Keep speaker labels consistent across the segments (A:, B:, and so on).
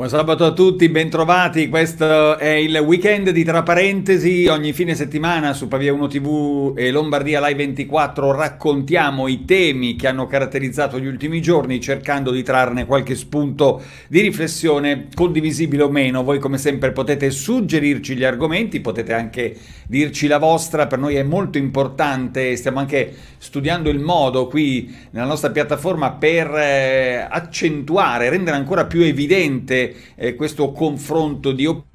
A: Buon sabato a tutti, bentrovati. Questo è il weekend di Tra Parentesi. Ogni fine settimana su Pavia 1 TV e Lombardia Live 24 raccontiamo i temi che hanno caratterizzato gli ultimi giorni, cercando di trarne qualche spunto di riflessione, condivisibile o meno. Voi, come sempre, potete suggerirci gli argomenti, potete anche dirci la vostra. Per noi è molto importante. Stiamo anche studiando il modo qui nella nostra piattaforma per eh, accentuare, rendere ancora più evidente eh, questo confronto di opinioni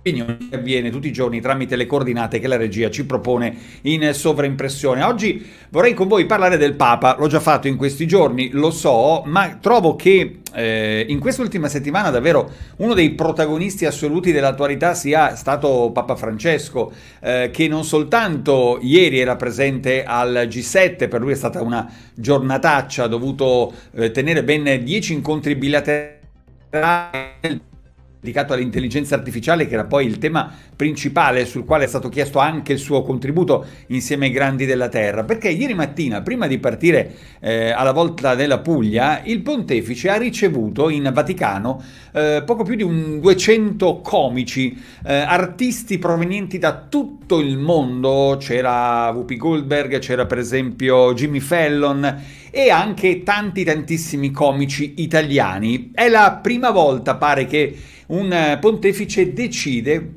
A: che avviene tutti i giorni tramite le coordinate che la regia ci propone in sovraimpressione. Oggi vorrei con voi parlare del Papa, l'ho già fatto in questi giorni, lo so, ma trovo che eh, in quest'ultima settimana davvero uno dei protagonisti assoluti dell'attualità sia stato Papa Francesco, eh, che non soltanto ieri era presente al G7, per lui è stata una giornataccia, ha dovuto eh, tenere ben 10 incontri bilaterali dedicato all'intelligenza artificiale, che era poi il tema principale sul quale è stato chiesto anche il suo contributo insieme ai grandi della terra. Perché ieri mattina, prima di partire eh, alla volta della Puglia, il pontefice ha ricevuto in Vaticano eh, poco più di un 200 comici, eh, artisti provenienti da tutto il mondo. C'era Whoopi Goldberg, c'era per esempio Jimmy Fallon e anche tanti tantissimi comici italiani. È la prima volta, pare, che un eh, pontefice decide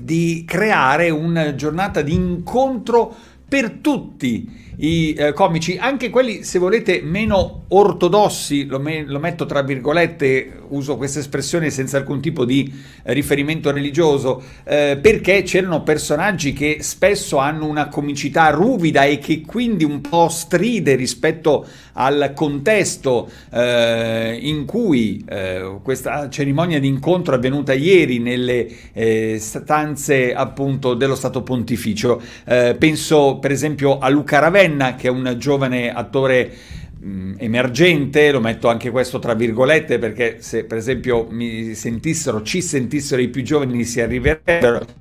A: di creare una giornata di incontro per tutti i eh, comici, anche quelli se volete meno ortodossi, lo, me- lo, metto tra virgolette, uso questa espressione senza alcun tipo di eh, riferimento religioso, eh, perché c'erano personaggi che spesso hanno una comicità ruvida e che quindi un po' stride rispetto al contesto eh, in cui eh, questa cerimonia di incontro è avvenuta ieri nelle eh, stanze appunto dello Stato Pontificio. penso per esempio a Luca Ravenna, che è un giovane attore mm, emergente, lo metto anche questo tra virgolette perché se per esempio mi sentissero, ci sentissero i più giovani si arriverebbero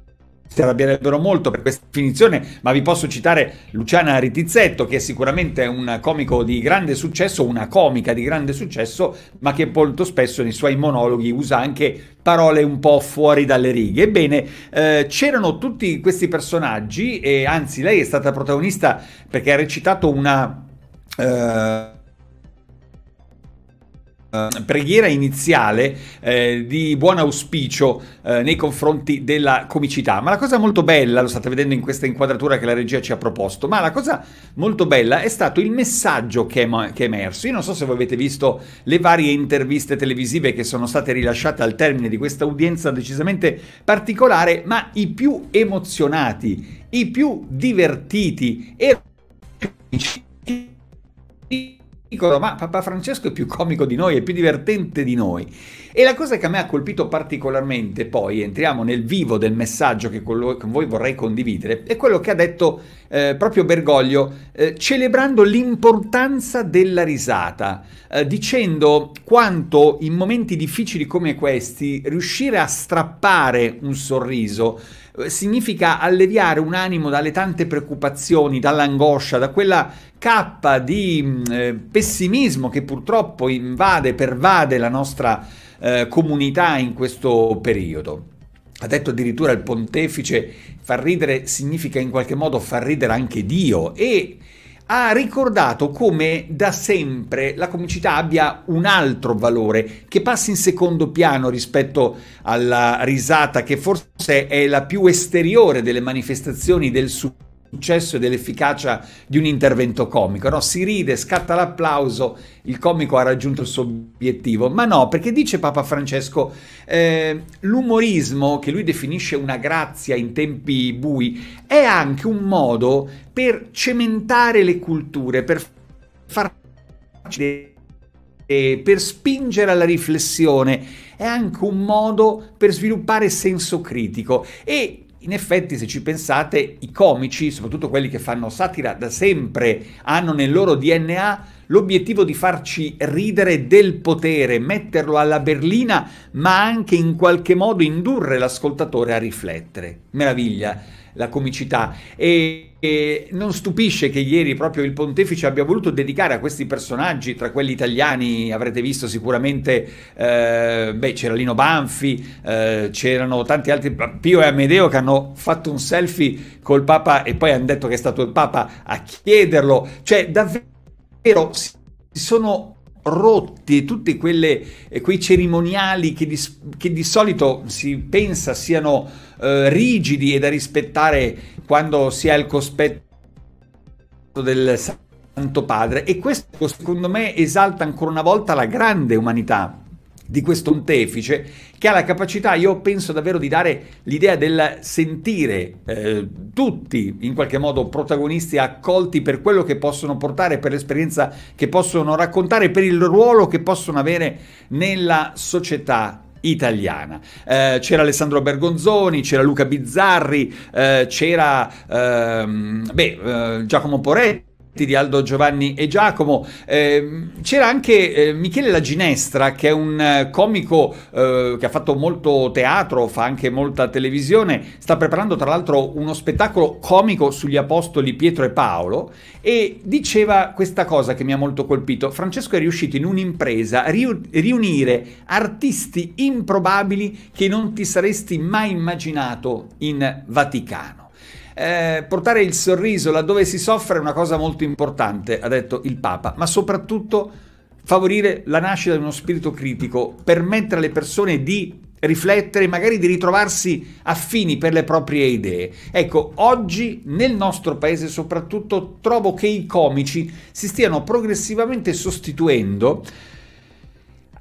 A: si arrabbierebbero molto per questa definizione, ma vi posso citare Luciana Ritizzetto, che è sicuramente un comico di grande successo, una comica di grande successo, ma che molto spesso nei suoi monologhi usa anche parole un po' fuori dalle righe. Ebbene, eh, c'erano tutti questi personaggi, e anzi lei è stata protagonista perché ha recitato una... Eh, eh, preghiera iniziale eh, di buon auspicio eh, nei confronti della comicità. Ma la cosa molto bella, lo state vedendo in questa inquadratura che la regia ci ha proposto, ma la cosa molto bella è stato il messaggio che è, che è emerso. Io non so se voi avete visto le varie interviste televisive che sono state rilasciate al termine di questa udienza decisamente particolare, ma i più emozionati, i più divertiti erano dicono ma Papa Francesco è più comico di noi, è più divertente di noi. E la cosa che a me ha colpito particolarmente, poi entriamo nel vivo del messaggio che con voi vorrei condividere, è quello che ha detto eh, proprio Bergoglio, eh, celebrando l'importanza della risata, eh, dicendo quanto in momenti difficili come questi riuscire a strappare un sorriso eh, significa alleviare un animo dalle tante preoccupazioni, dall'angoscia, da quella cappa di mm, eh, pessimismo che purtroppo invade, pervade la nostra eh, comunità in questo periodo. Ha detto addirittura il pontefice, far ridere significa in qualche modo far ridere anche Dio e ha ricordato come da sempre la comicità abbia un altro valore che passa in secondo piano rispetto alla risata che forse è la più esteriore delle manifestazioni del successo successo e dell'efficacia di un intervento comico, no? Si ride, scatta l'applauso, il comico ha raggiunto il suo obiettivo, ma no, perché dice Papa Francesco, eh, l'umorismo, che lui definisce una grazia in tempi bui, è anche un modo per cementare le culture, per far per spingere alla riflessione, è anche un modo per sviluppare senso critico e in effetti, se ci pensate, i comici, soprattutto quelli che fanno satira da sempre, hanno nel loro DNA l'obiettivo di farci ridere del potere, metterlo alla berlina, ma anche in qualche modo indurre l'ascoltatore a riflettere. Meraviglia! la comicità e, e, non stupisce che ieri proprio il pontefice abbia voluto dedicare a questi personaggi, tra quelli italiani avrete visto sicuramente, eh, beh, c'era Lino Banfi, eh, c'erano tanti altri, Pio e Amedeo che hanno fatto un selfie col Papa e poi hanno detto che è stato il Papa a chiederlo, cioè davvero si sono rotti, tutti quelle, eh, quei cerimoniali che di, che di, solito si pensa siano eh, rigidi e da rispettare quando si ha il cospetto del Santo Padre e questo secondo me esalta ancora una volta la grande umanità di questo pontefice che ha la capacità, io penso davvero, di dare l'idea del sentire eh, tutti in qualche modo protagonisti accolti per quello che possono portare, per l'esperienza che possono raccontare, per il ruolo che possono avere nella società italiana. Eh, c'era Alessandro Bergonzoni, c'era Luca Bizzarri, eh, c'era ehm, beh, eh, Giacomo Poretti di Aldo Giovanni e Giacomo. Eh, c'era anche eh, Michele La Ginestra, che è un eh, comico eh, che ha fatto molto teatro, fa anche molta televisione, sta preparando tra l'altro uno spettacolo comico sugli apostoli Pietro e Paolo e diceva questa cosa che mi ha molto colpito. Francesco è riuscito in un'impresa a riu- riunire artisti improbabili che non ti saresti mai immaginato in Vaticano eh, portare il sorriso laddove si soffre è una cosa molto importante, ha detto il Papa, ma soprattutto favorire la nascita di uno spirito critico, permettere alle persone di riflettere, magari di ritrovarsi affini per le proprie idee. Ecco, oggi nel nostro paese soprattutto trovo che i comici si stiano progressivamente sostituendo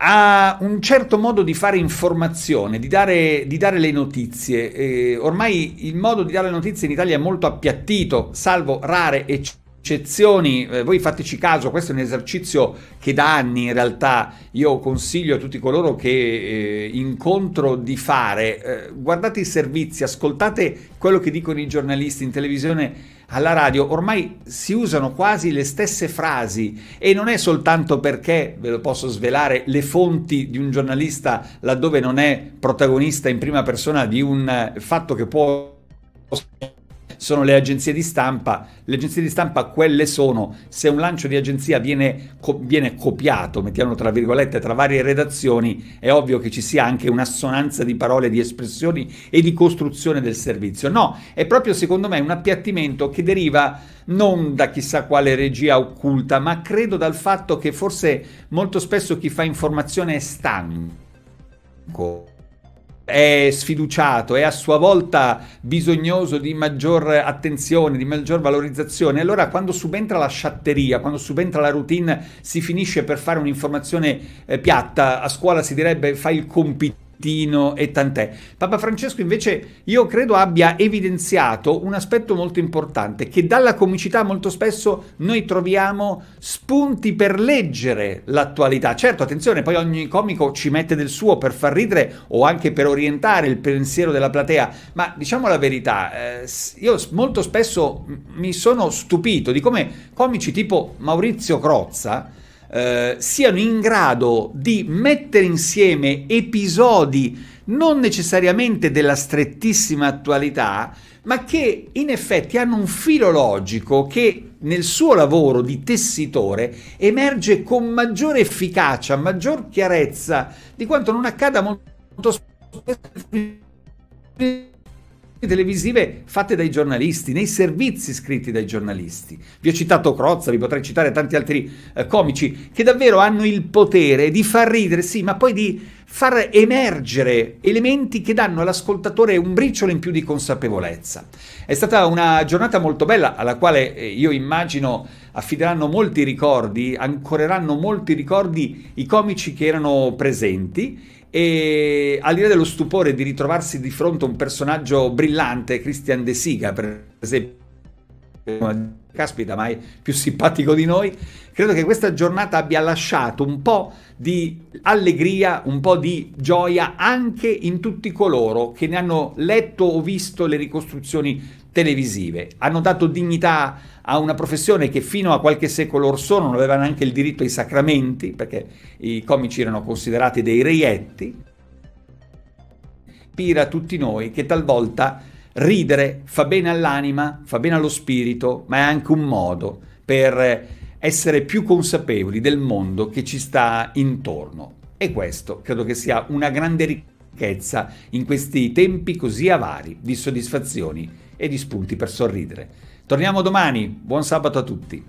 A: ha un certo modo di fare informazione, di dare, di dare le notizie. Eh, ormai il modo di dare le notizie in Italia è molto appiattito, salvo rare eccezioni eccezioni, eh, voi fateci caso, questo è un esercizio che da anni in realtà io consiglio a tutti coloro che eh, incontro di fare, eh, guardate i servizi, ascoltate quello che dicono i giornalisti in televisione, alla radio, ormai si usano quasi le stesse frasi e non è soltanto perché, ve lo posso svelare, le fonti di un giornalista laddove non è protagonista in prima persona di un eh, fatto che può sono le agenzie di stampa. Le agenzie di stampa quelle sono, se un lancio di agenzia viene, co- viene copiato, mettiamolo tra virgolette, tra varie redazioni, è ovvio che ci sia anche un'assonanza di parole, di espressioni e di costruzione del servizio. No, è proprio secondo me un appiattimento che deriva non da chissà quale regia occulta, ma credo dal fatto che forse molto spesso chi fa informazione è stanco è sfiduciato, è a sua volta bisognoso di maggior attenzione, di maggior valorizzazione, allora quando subentra la sciatteria, quando subentra la routine, si finisce per fare un'informazione eh, piatta, a scuola si direbbe fai il compito mattino e tant'è. Papa Francesco invece io credo abbia evidenziato un aspetto molto importante, che dalla comicità molto spesso noi troviamo spunti per leggere l'attualità. Certo, attenzione, poi ogni comico ci mette del suo per far ridere o anche per orientare il pensiero della platea, ma diciamo la verità, eh, io molto spesso mi sono stupito di come comici tipo Maurizio Crozza, eh, siano in grado di mettere insieme episodi non necessariamente della strettissima attualità, ma che in effetti hanno un filo logico che nel suo lavoro di tessitore emerge con maggiore efficacia, maggior chiarezza di quanto non accada molto spesso televisive fatte dai giornalisti, nei servizi scritti dai giornalisti. Vi ho citato Crozza, vi potrei citare tanti altri eh, comici che davvero hanno il potere di far ridere, sì, ma poi di far emergere elementi che danno all'ascoltatore un briciolo in più di consapevolezza. È stata una giornata molto bella alla quale eh, io immagino affideranno molti ricordi, ancoreranno molti ricordi i comici che erano presenti e al di là dello stupore di ritrovarsi di fronte a un personaggio brillante, Christian De Siga per esempio, caspita mai più simpatico di noi, credo che questa giornata abbia lasciato un po' di allegria, un po' di gioia anche in tutti coloro che ne hanno letto o visto le ricostruzioni televisive. Hanno dato dignità a una professione che fino a qualche secolo or sono non aveva neanche il diritto ai sacramenti, perché i comici erano considerati dei reietti. Pira a tutti noi che talvolta ridere fa bene all'anima, fa bene allo spirito, ma è anche un modo per essere più consapevoli del mondo che ci sta intorno. E questo credo che sia una grande ricchezza in questi tempi così avari di soddisfazioni e di spunti per sorridere. Torniamo domani, buon sabato a tutti.